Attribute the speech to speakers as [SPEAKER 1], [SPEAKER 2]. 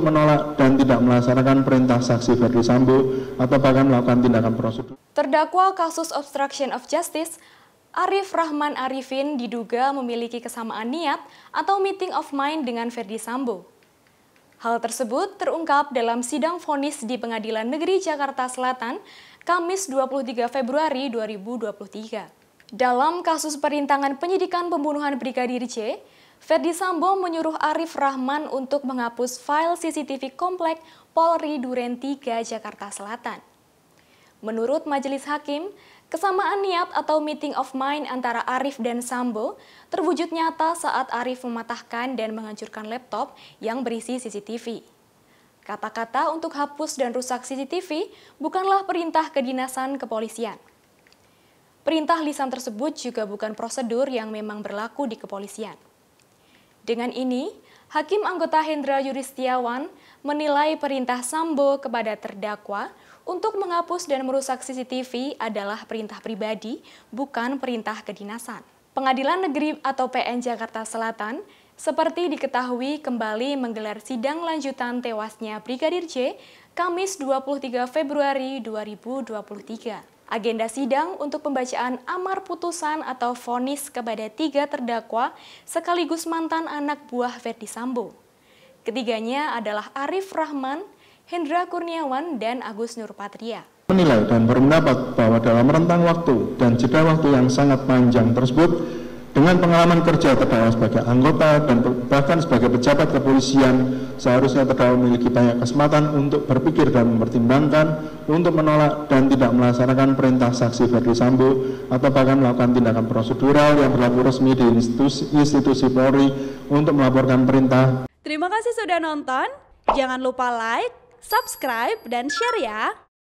[SPEAKER 1] menolak dan tidak melaksanakan perintah saksi Ferdi Sambo atau bahkan melakukan tindakan prosedur.
[SPEAKER 2] Terdakwa kasus obstruction of justice, Arif Rahman Arifin diduga memiliki kesamaan niat atau meeting of mind dengan Ferdi Sambo. Hal tersebut terungkap dalam sidang vonis di Pengadilan Negeri Jakarta Selatan, Kamis 23 Februari 2023. Dalam kasus perintangan penyidikan pembunuhan Brigadir C, Ferdi Sambo menyuruh Arif Rahman untuk menghapus file CCTV Komplek Polri Duren 3 Jakarta Selatan. Menurut Majelis Hakim, kesamaan niat atau meeting of mind antara Arif dan Sambo terwujud nyata saat Arif mematahkan dan menghancurkan laptop yang berisi CCTV. Kata-kata untuk hapus dan rusak CCTV bukanlah perintah kedinasan kepolisian. Perintah lisan tersebut juga bukan prosedur yang memang berlaku di kepolisian. Dengan ini, Hakim anggota Hendra Yuristiawan menilai perintah Sambo kepada terdakwa untuk menghapus dan merusak CCTV adalah perintah pribadi, bukan perintah kedinasan. Pengadilan Negeri atau PN Jakarta Selatan seperti diketahui kembali menggelar sidang lanjutan tewasnya Brigadir J Kamis 23 Februari 2023. Agenda sidang untuk pembacaan amar putusan atau vonis kepada tiga terdakwa sekaligus mantan anak buah Verdi Sambo. Ketiganya adalah Arif Rahman, Hendra Kurniawan, dan Agus Nurpatria
[SPEAKER 1] menilai dan berpendapat bahwa dalam rentang waktu dan jeda waktu yang sangat panjang tersebut dengan pengalaman kerja terdakwa sebagai anggota dan bahkan sebagai pejabat kepolisian, seharusnya terdakwa memiliki banyak kesempatan untuk berpikir dan mempertimbangkan untuk menolak dan tidak melaksanakan perintah saksi Ferdi Sambo atau bahkan melakukan tindakan prosedural yang berlaku resmi di institusi, institusi Polri untuk melaporkan perintah.
[SPEAKER 2] Terima kasih sudah nonton. Jangan lupa like, subscribe, dan share ya.